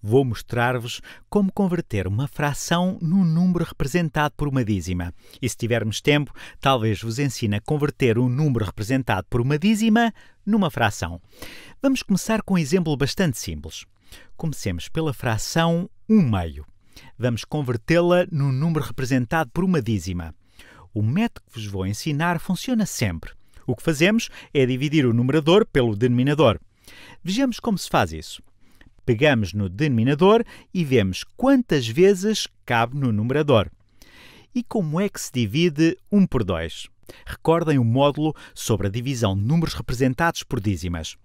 Vou mostrar-vos como converter uma fração num número representado por uma dízima. E se tivermos tempo, talvez vos ensine a converter um número representado por uma dízima numa fração. Vamos começar com um exemplo bastante simples. Comecemos pela fração 1 meio. Vamos convertê-la num número representado por uma dízima. O método que vos vou ensinar funciona sempre. O que fazemos é dividir o numerador pelo denominador. Vejamos como se faz isso. Pegamos no denominador e vemos quantas vezes cabe no numerador. E como é que se divide 1 por 2? Recordem o módulo sobre a divisão de números representados por dízimas.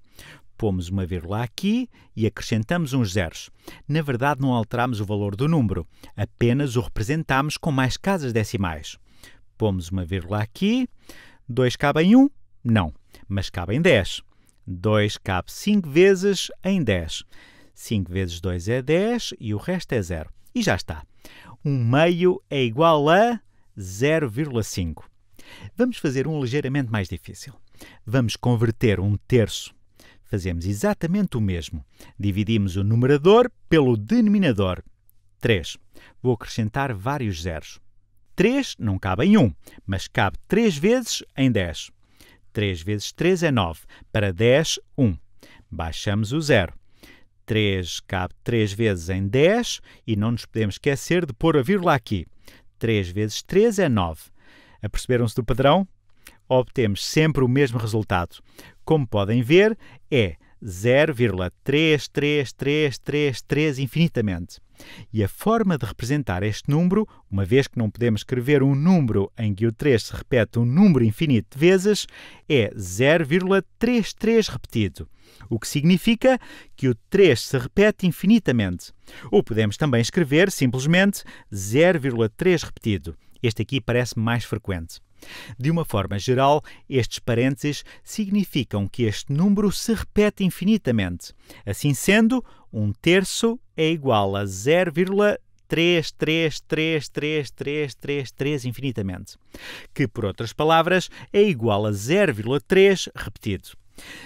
Pomos uma vírgula aqui e acrescentamos uns zeros. Na verdade, não alteramos o valor do número, apenas o representamos com mais casas decimais. Pomos uma vírgula aqui. 2 cabe em 1? Não, mas cabe em 10. 2 cabe 5 vezes em 10. 5 vezes 2 é 10 e o resto é 0. E já está. 1 um meio é igual a 0,5. Vamos fazer um ligeiramente mais difícil. Vamos converter um terço. Fazemos exatamente o mesmo. Dividimos o numerador pelo denominador. 3. Vou acrescentar vários zeros. 3 não cabe em 1, mas cabe 3 vezes em 10. 3 vezes 3 é 9. Para 10, 1. Baixamos o zero. 3 cabe 3 vezes em 10 e não nos podemos esquecer de pôr a vírgula aqui. 3 vezes 3 é 9. Aperceberam-se do padrão? Obtemos sempre o mesmo resultado. Como podem ver, é 0,33333 infinitamente. E a forma de representar este número, uma vez que não podemos escrever um número em que o 3 se repete um número infinito de vezes, é 0,33 repetido, o que significa que o 3 se repete infinitamente. Ou podemos também escrever simplesmente 0,3 repetido. Este aqui parece mais frequente. De uma forma geral, estes parênteses significam que este número se repete infinitamente. Assim sendo, um terço é igual a 0,33333333 infinitamente, que por outras palavras é igual a 0,3 repetido.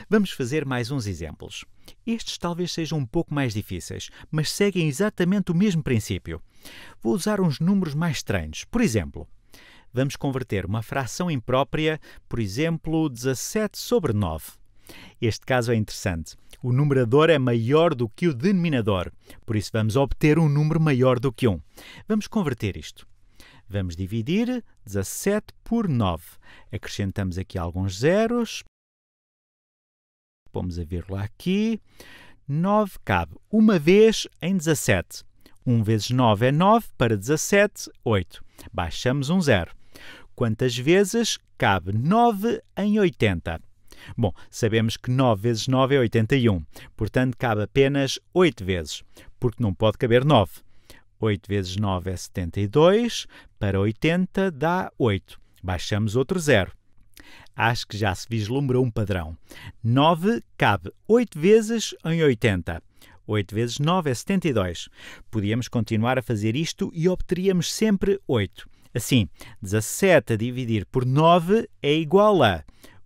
Vamos fazer mais uns exemplos. Estes talvez sejam um pouco mais difíceis, mas seguem exatamente o mesmo princípio. Vou usar uns números mais estranhos. Por exemplo, vamos converter uma fração imprópria, por exemplo, 17 sobre 9, este caso é interessante. O numerador é maior do que o denominador, por isso vamos obter um número maior do que 1. Vamos converter isto. Vamos dividir 17 por 9. Acrescentamos aqui alguns zeros. Pomos a vírgula aqui. 9 cabe uma vez em 17. 1 vezes 9 é 9, para 17, 8. Baixamos um zero. Quantas vezes cabe 9 em 80? Bom, sabemos que 9 vezes 9 é 81, portanto cabe apenas 8 vezes, porque não pode caber 9. 8 vezes 9 é 72, para 80 dá 8. Baixamos outro zero. Acho que já se vislumbrou um padrão. 9 cabe 8 vezes em 80. 8 vezes 9 é 72. Podíamos continuar a fazer isto e obteríamos sempre 8. Assim, 17 a dividir por 9 é igual a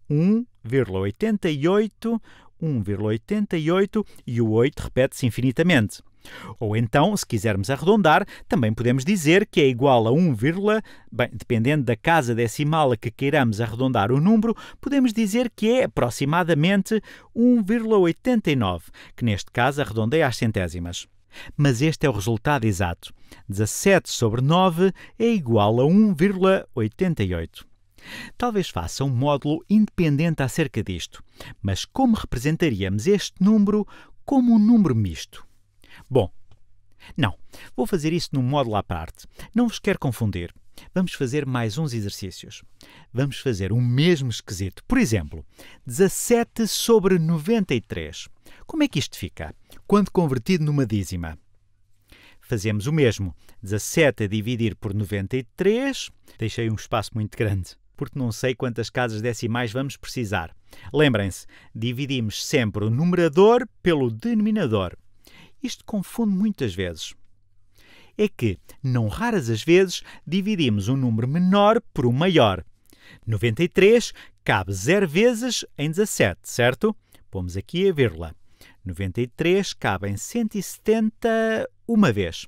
1 1,88, 1,88 e o 8 repete-se infinitamente. Ou então, se quisermos arredondar, também podemos dizer que é igual a 1, bem, dependendo da casa decimal a que queiramos arredondar o número, podemos dizer que é aproximadamente 1,89, que neste caso arredondei às centésimas. Mas este é o resultado exato. 17 sobre 9 é igual a 1,88. Talvez faça um módulo independente acerca disto, mas como representaríamos este número como um número misto? Bom, não, vou fazer isso num módulo à parte. Não vos quero confundir. Vamos fazer mais uns exercícios. Vamos fazer o mesmo esquisito. Por exemplo, 17 sobre 93. Como é que isto fica? Quando convertido numa dízima? Fazemos o mesmo. 17 a dividir por 93. Deixei um espaço muito grande porque não sei quantas casas decimais vamos precisar. Lembrem-se, dividimos sempre o numerador pelo denominador. Isto confunde muitas vezes. É que, não raras as vezes, dividimos um número menor por um maior. 93 cabe 0 vezes em 17, certo? Pomos aqui a vírgula. 93 cabe em 170 uma vez.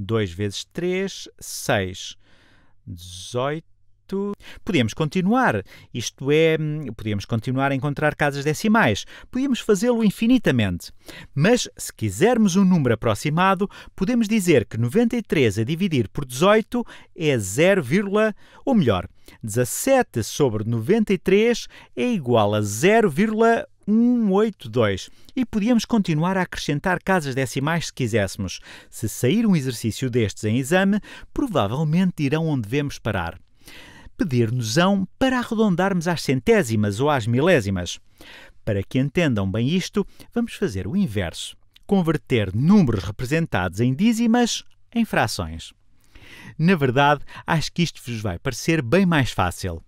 2 vezes 3, 6. 18. Podíamos continuar, isto é, hum, podíamos continuar a encontrar casas decimais, podíamos fazê-lo infinitamente. Mas, se quisermos um número aproximado, podemos dizer que 93 a dividir por 18 é 0, ou melhor, 17 sobre 93 é igual a 0,1. 182. E podíamos continuar a acrescentar casas decimais se quiséssemos. Se sair um exercício destes em exame, provavelmente irão onde devemos parar. Pedir-nos-ão para arredondarmos às centésimas ou às milésimas. Para que entendam bem isto, vamos fazer o inverso: converter números representados em dízimas em frações. Na verdade, acho que isto vos vai parecer bem mais fácil.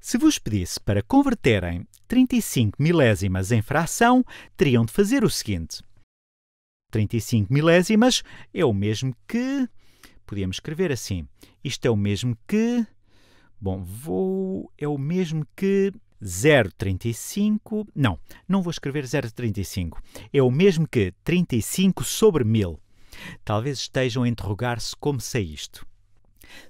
Se vos pedisse para converterem 35 milésimas em fração teriam de fazer o seguinte. 35 milésimas é o mesmo que. Podíamos escrever assim. Isto é o mesmo que. Bom, vou. É o mesmo que. 0,35. Não, não vou escrever 0,35. É o mesmo que 35 sobre 1000. Talvez estejam a interrogar-se como sei isto.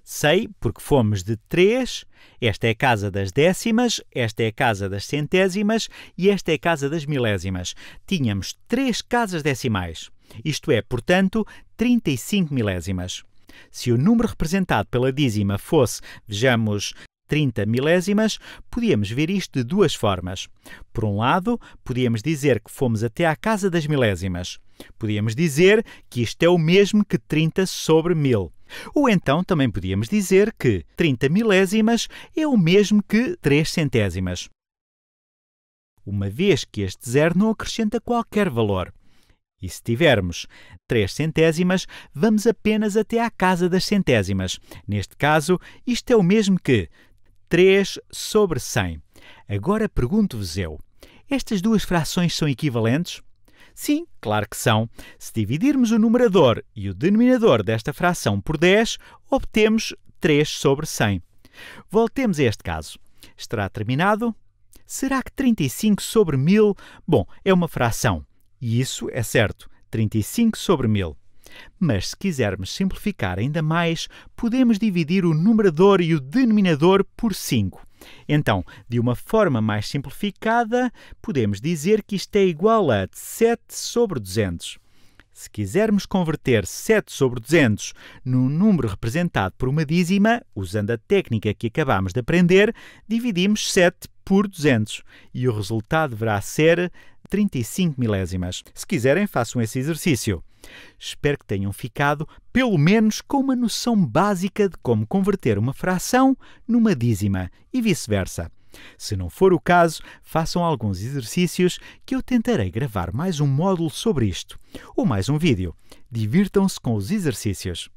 Sei porque fomos de 3, esta é a casa das décimas, esta é a casa das centésimas e esta é a casa das milésimas. Tínhamos três casas decimais, isto é, portanto, 35 milésimas. Se o número representado pela dízima fosse, vejamos, 30 milésimas, podíamos ver isto de duas formas. Por um lado, podíamos dizer que fomos até à casa das milésimas. Podíamos dizer que isto é o mesmo que 30 sobre 1000. Ou então também podíamos dizer que 30 milésimas é o mesmo que 3 centésimas. Uma vez que este zero não acrescenta qualquer valor. E se tivermos 3 centésimas, vamos apenas até à casa das centésimas. Neste caso, isto é o mesmo que 3 sobre 100. Agora pergunto-vos eu: estas duas frações são equivalentes? Sim, claro que são. Se dividirmos o numerador e o denominador desta fração por 10, obtemos 3 sobre 100. Voltemos a este caso. Estará terminado? Será que 35 sobre 1000? Bom, é uma fração. E isso é certo. 35 sobre 1000. Mas se quisermos simplificar ainda mais, podemos dividir o numerador e o denominador por 5. Então, de uma forma mais simplificada, podemos dizer que isto é igual a 7 sobre 200. Se quisermos converter 7 sobre 200 num número representado por uma dízima, usando a técnica que acabamos de aprender, dividimos 7 por 200 e o resultado deverá ser 35 milésimas. Se quiserem, façam esse exercício. Espero que tenham ficado, pelo menos, com uma noção básica de como converter uma fração numa dízima e vice-versa. Se não for o caso, façam alguns exercícios que eu tentarei gravar mais um módulo sobre isto, ou mais um vídeo. Divirtam-se com os exercícios.